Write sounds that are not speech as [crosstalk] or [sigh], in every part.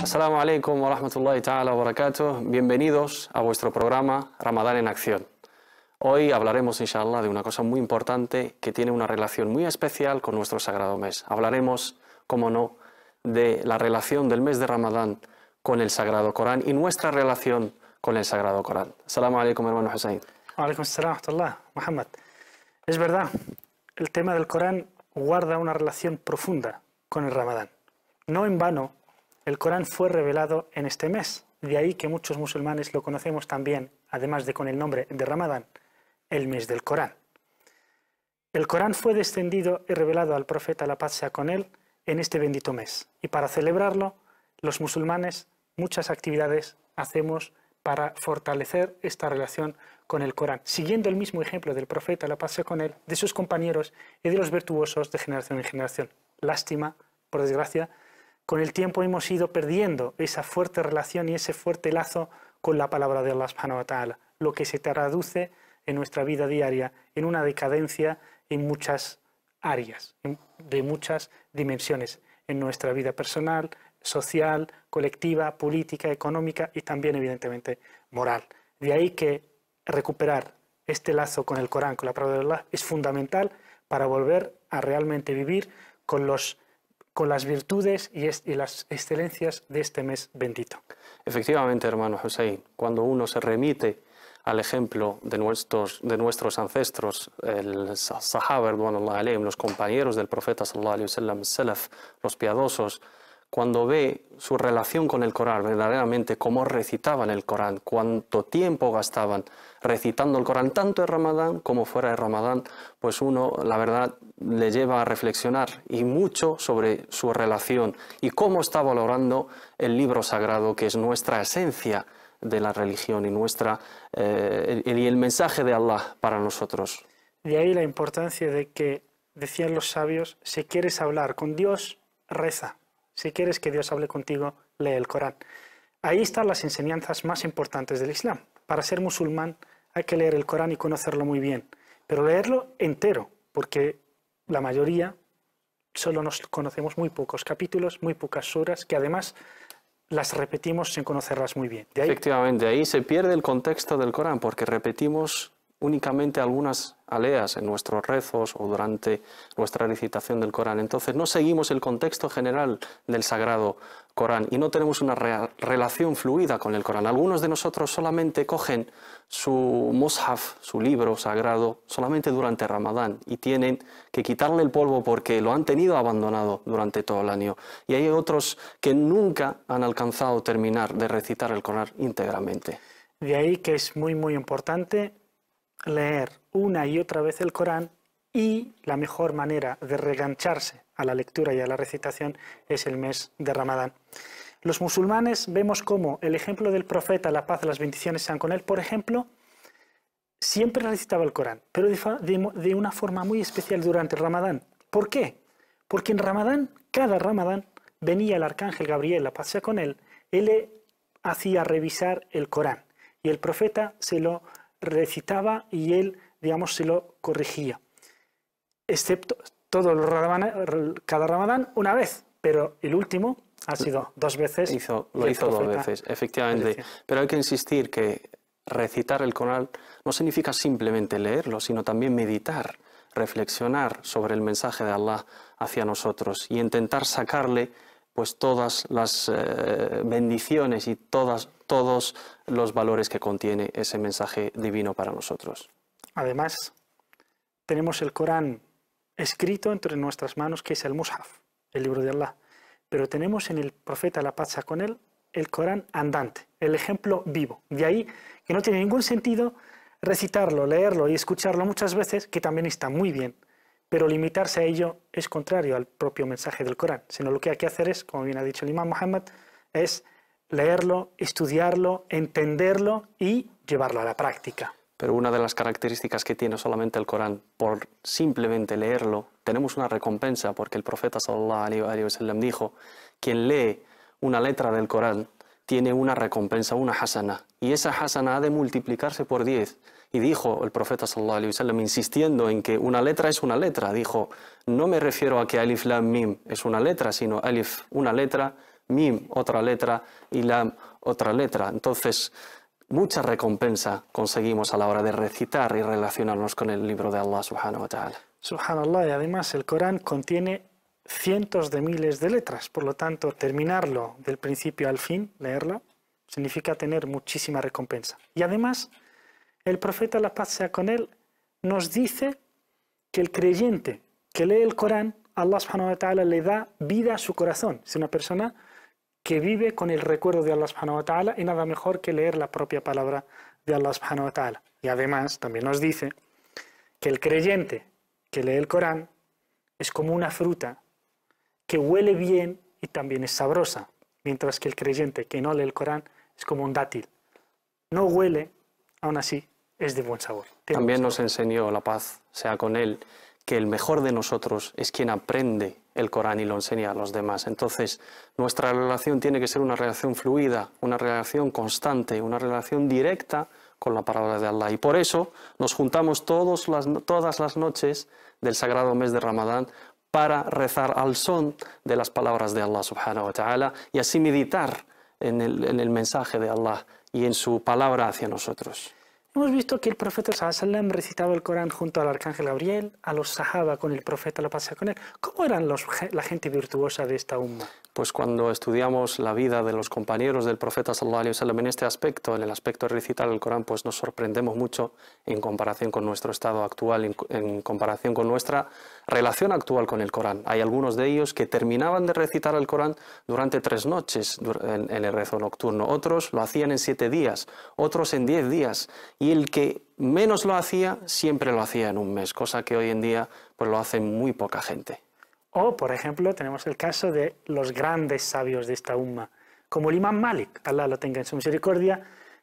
Asalamu alaikum wa rahmatullahi wa barakatuh. Bienvenidos a vuestro programa Ramadán en Acción. Hoy hablaremos, inshallah, de una cosa muy importante que tiene una relación muy especial con nuestro sagrado mes. Hablaremos, como no, de la relación del mes de Ramadán con el sagrado Corán y nuestra relación con el sagrado Corán. Assalamu alaikum, hermano Hussein. Alaikum assalam, Muhammad. Es verdad, el tema del Corán guarda una relación profunda con el Ramadán. No en vano, el Corán fue revelado en este mes, de ahí que muchos musulmanes lo conocemos también, además de con el nombre de Ramadán, el mes del Corán. El Corán fue descendido y revelado al profeta, la paz sea con él, en este bendito mes. Y para celebrarlo, los musulmanes muchas actividades hacemos para fortalecer esta relación con el Corán, siguiendo el mismo ejemplo del profeta, la paz sea con él, de sus compañeros y de los virtuosos de generación en generación. Lástima, por desgracia, con el tiempo hemos ido perdiendo esa fuerte relación y ese fuerte lazo con la palabra de Allah lo que se traduce en nuestra vida diaria en una decadencia en muchas áreas, de muchas dimensiones, en nuestra vida personal, social, colectiva, política, económica y también evidentemente moral. De ahí que recuperar este lazo con el Corán, con la palabra de Allah, es fundamental para volver a realmente vivir con los con las virtudes y, las excelencias de este mes bendito. Efectivamente, hermano Hussein, cuando uno se remite al ejemplo de nuestros, de nuestros ancestros, el Sahaba, los compañeros del profeta, sallallahu los piadosos, cuando ve su relación con el Corán, verdaderamente cómo recitaban el Corán, cuánto tiempo gastaban recitando el Corán, tanto en Ramadán como fuera de Ramadán, pues uno, la verdad, le lleva a reflexionar y mucho sobre su relación y cómo está valorando el libro sagrado, que es nuestra esencia de la religión y, nuestra, eh, y el mensaje de Allah para nosotros. De ahí la importancia de que, decían los sabios, si quieres hablar con Dios, reza. Si quieres que Dios hable contigo, lee el Corán. Ahí están las enseñanzas más importantes del Islam. Para ser musulmán hay que leer el Corán y conocerlo muy bien, pero leerlo entero, porque la mayoría solo nos conocemos muy pocos capítulos, muy pocas suras, que además las repetimos sin conocerlas muy bien. Efectivamente, ahí se pierde el contexto del Corán, porque repetimos únicamente algunas aleas en nuestros rezos o durante nuestra recitación del Corán. Entonces no seguimos el contexto general del Sagrado Corán y no tenemos una relación fluida con el Corán. Algunos de nosotros solamente cogen su mushaf, su libro sagrado, solamente durante Ramadán y tienen que quitarle el polvo porque lo han tenido abandonado durante todo el año. Y hay otros que nunca han alcanzado a terminar de recitar el Corán íntegramente. De ahí que es muy, muy importante leer una y otra vez el Corán y la mejor manera de regancharse a la lectura y a la recitación es el mes de Ramadán. Los musulmanes vemos cómo el ejemplo del profeta, la paz, las bendiciones sean con él, por ejemplo, siempre recitaba el Corán, pero de, una forma muy especial durante Ramadán. ¿Por qué? Porque en Ramadán, cada Ramadán, venía el arcángel Gabriel, la paz sea con él, él le hacía revisar el Corán y el profeta se lo recitaba y él, digamos, se lo corrigía. Excepto todo cada Ramadán una vez, pero el último ha sido dos veces. lo hizo dos veces, efectivamente. Pero hay que insistir que recitar el Corán no significa simplemente leerlo, sino también meditar, reflexionar sobre el mensaje de Allah hacia nosotros y intentar sacarle pues todas las eh, bendiciones y todos los valores que contiene ese mensaje divino para nosotros. Además, tenemos el Corán escrito entre nuestras manos, que es el Mushaf, el libro de Allah. Pero tenemos en el profeta la paz con él el Corán andante, el ejemplo vivo. De ahí que no tiene ningún sentido recitarlo, leerlo y escucharlo muchas veces, que también está muy bien pero limitarse a ello es contrario al propio mensaje del Corán, sino lo que hay que hacer es, como bien ha dicho el imán Muhammad, es leerlo, estudiarlo, entenderlo y llevarlo a la práctica. Pero una de las características que tiene solamente el Corán, por simplemente leerlo, tenemos una recompensa, porque el profeta sallallahu alaihi wasallam dijo, quien lee una letra del Corán tiene una recompensa, una hasana, y esa hasana ha de multiplicarse por 10. Y dijo el profeta sallallahu alaihi wasallam, insistiendo en que una letra es una letra, dijo, no me refiero a que alif lam mim es una letra, sino alif una letra, mim otra letra y lam otra letra. Entonces, mucha recompensa conseguimos a la hora de recitar y relacionarnos con el libro de Allah subhanahu wa ta'ala. Subhanallah, y además el Corán contiene cientos de miles de letras, por lo tanto, terminarlo del principio al fin, leerlo, significa tener muchísima recompensa. Y además, el profeta, la paz sea con él, nos dice que el creyente que lee el Corán, Allah subhanahu wa ta'ala le da vida a su corazón. Es una persona que vive con el recuerdo de Allah subhanahu wa ta'ala y nada mejor que leer la propia palabra de Allah subhanahu wa ta'ala. Y además también nos dice que el creyente que lee el Corán es como una fruta que huele bien y también es sabrosa, mientras que el creyente que no lee el Corán es como un dátil. No huele, aún así es de buen sabor. También nos enseñó la paz, sea con Él, que el mejor de nosotros es quien aprende el Corán y lo enseña a los demás. Entonces, nuestra relación tiene que ser una relación fluida, una relación constante, una relación directa con la palabra de Allah. Y por eso nos juntamos todas las noches del sagrado mes de Ramadán para rezar al son de las palabras de Allah subhanahu y así meditar en el, en el mensaje de Allah y en su palabra hacia nosotros. Hemos visto que el profeta Sallam recitaba el Corán junto al arcángel Gabriel, a los Sahaba con el profeta la sea con él. ¿Cómo eran la gente virtuosa de esta umma? pues cuando estudiamos la vida de los compañeros del profeta sallallahu alaihi wasallam en este aspecto, en el aspecto de recitar el Corán, pues nos sorprendemos mucho en comparación con nuestro estado actual, en, comparación con nuestra relación actual con el Corán. Hay algunos de ellos que terminaban de recitar el Corán durante tres noches en, el rezo nocturno, otros lo hacían en siete días, otros en diez días, y el que menos lo hacía siempre lo hacía en un mes, cosa que hoy en día pues lo hace muy poca gente. O, por ejemplo, tenemos el caso de los grandes sabios de esta umma, como el imán Malik, Allah lo tenga en su misericordia,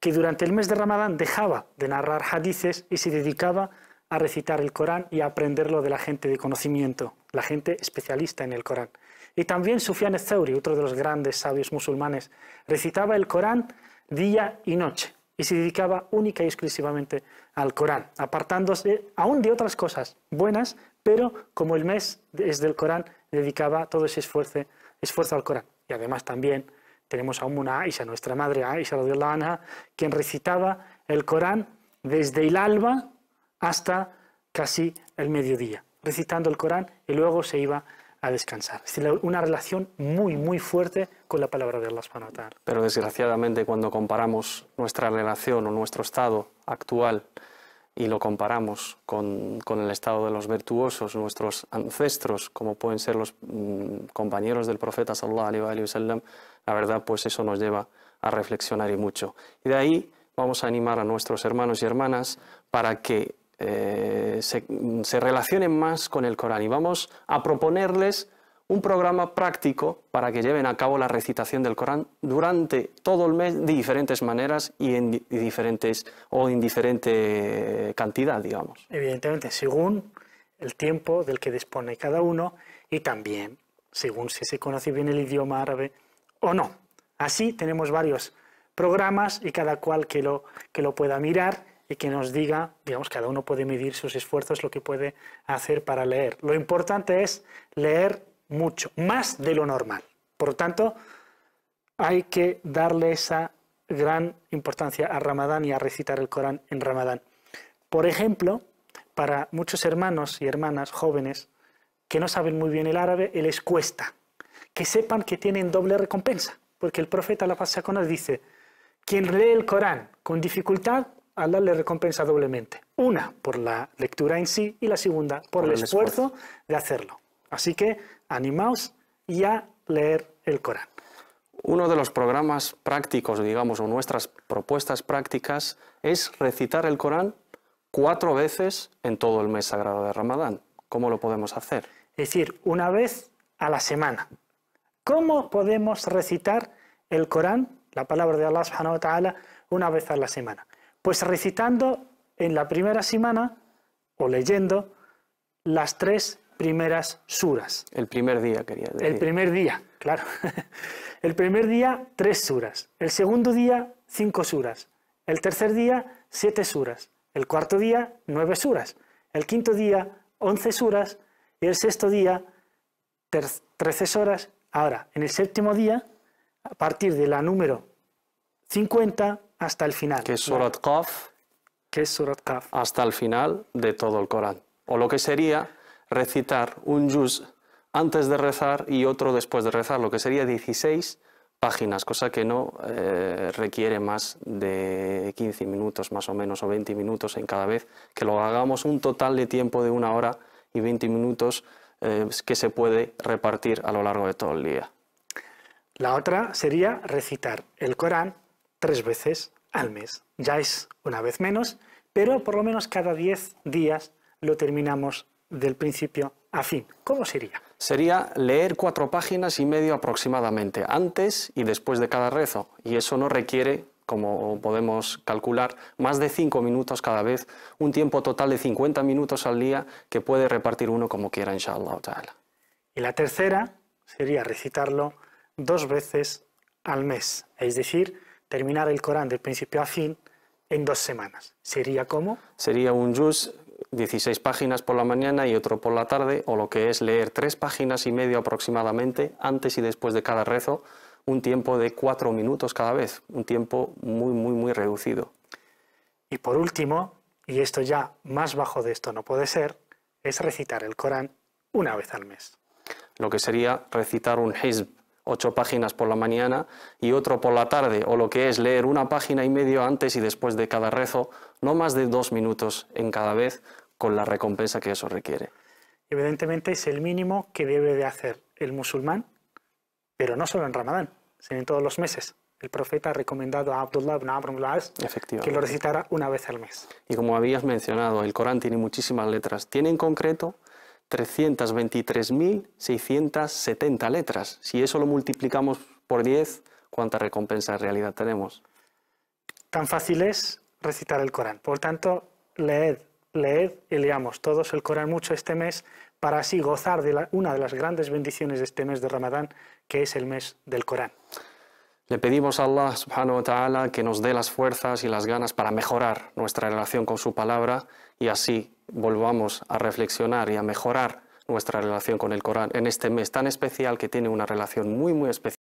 que durante el mes de Ramadán dejaba de narrar hadices y se dedicaba a recitar el Corán y a aprenderlo de la gente de conocimiento, la gente especialista en el Corán. Y también Sufyan Thauri, otro de los grandes sabios musulmanes, recitaba el Corán día y noche y se dedicaba única y exclusivamente al Corán, apartándose aún de otras cosas buenas pero como el mes desde el Corán, dedicaba todo ese esfuerzo, esfuerzo al Corán. Y además también tenemos a una Aisha, nuestra madre Aisha, anha, quien recitaba el Corán desde el alba hasta casi el mediodía, recitando el Corán y luego se iba a descansar. Es decir, una relación muy, muy fuerte con la palabra de Allah Panatar. Pero desgraciadamente cuando comparamos nuestra relación o nuestro estado actual y lo comparamos con, el estado de los virtuosos, nuestros ancestros, como pueden ser los mm, compañeros del profeta sallallahu la verdad pues eso nos lleva a reflexionar y mucho. Y de ahí vamos a animar a nuestros hermanos y hermanas para que eh, se relacionen más con el Corán y vamos a proponerles un programa práctico para que lleven a cabo la recitación del Corán durante todo el mes de diferentes maneras y en diferentes o en diferente cantidad, digamos. Evidentemente, según el tiempo del que dispone cada uno y también según si se conoce bien el idioma árabe o no. Así tenemos varios programas y cada cual que lo, que lo pueda mirar y que nos diga, digamos, cada uno puede medir sus esfuerzos, lo que puede hacer para leer. Lo importante es leer mucho, más de lo normal. Por lo tanto, hay que darle esa gran importancia a Ramadán y a recitar el Corán en Ramadán. Por ejemplo, para muchos hermanos y hermanas jóvenes que no saben muy bien el árabe, les cuesta que sepan que tienen doble recompensa, porque el profeta la pasa con dice, quien lee el Corán con dificultad, Allah le recompensa doblemente. Una por la lectura en sí y la segunda por, el, esfuerzo de hacerlo. Así que animaos y a leer el Corán. Uno de los programas prácticos, digamos, o nuestras propuestas prácticas es recitar el Corán cuatro veces en todo el mes sagrado de Ramadán. ¿Cómo lo podemos hacer? Es decir, una vez a la semana. ¿Cómo podemos recitar el Corán, la palabra de Allah subhanahu wa ta'ala, una vez a la semana? Pues recitando en la primera semana o leyendo las tres primeras suras. El primer día, quería decir. El primer día, claro. [laughs] El primer día, tres suras. El segundo día, cinco suras. El tercer día, siete suras. El cuarto día, nueve suras. El quinto día, once suras. Y el sexto día, trece suras. Ahora, en el séptimo día, a partir de la número 50 hasta el final. Que es Surat Qaf. Que es Surat Qaf. Hasta el final de todo el Corán. O lo que sería recitar un juz antes de rezar y otro después de rezar, lo que sería 16 páginas, cosa que no eh, requiere más de 15 minutos más o menos o 20 minutos en cada vez, que lo hagamos un total de tiempo de una hora y 20 minutos eh, que se puede repartir a lo largo de todo el día. La otra sería recitar el Corán tres veces al mes. Ya es una vez menos, pero por lo menos cada 10 días lo terminamos del principio a fin. ¿Cómo sería? Sería leer cuatro páginas y medio aproximadamente, antes y después de cada rezo. Y eso no requiere, como podemos calcular, más de cinco minutos cada vez, un tiempo total de 50 minutos al día que puede repartir uno como quiera, inshallah. Y la tercera sería recitarlo dos veces al mes, es decir, terminar el Corán del principio a fin en dos semanas. ¿Sería cómo? Sería un juz 16 páginas por la mañana y otro por la tarde, o lo que es leer tres páginas y medio aproximadamente antes y después de cada rezo, un tiempo de cuatro minutos cada vez, un tiempo muy, muy, muy reducido. Y por último, y esto ya más bajo de esto no puede ser, es recitar el Corán una vez al mes. Lo que sería recitar un hizb, ocho páginas por la mañana y otro por la tarde, o lo que es leer una página y medio antes y después de cada rezo, no más de dos minutos en cada vez, con la recompensa que eso requiere. Evidentemente es el mínimo que debe de hacer el musulmán, pero no solo en Ramadán, sino en todos los meses. El profeta ha recomendado a Abdullah ibn que lo recitara una vez al mes. Y como habías mencionado, el Corán tiene muchísimas letras. Tiene en concreto 323.670 letras. Si eso lo multiplicamos por 10, ¿cuánta recompensa en realidad tenemos? Tan fácil es recitar el Corán. Por tanto, leed, leed y leamos todos el Corán mucho este mes para así gozar de una de las grandes bendiciones de este mes de Ramadán, que es el mes del Corán. Le pedimos a Allah subhanahu wa ta'ala que nos dé las fuerzas y las ganas para mejorar nuestra relación con su palabra y así volvamos a reflexionar y a mejorar nuestra relación con el Corán en este mes tan especial que tiene una relación muy, muy especial.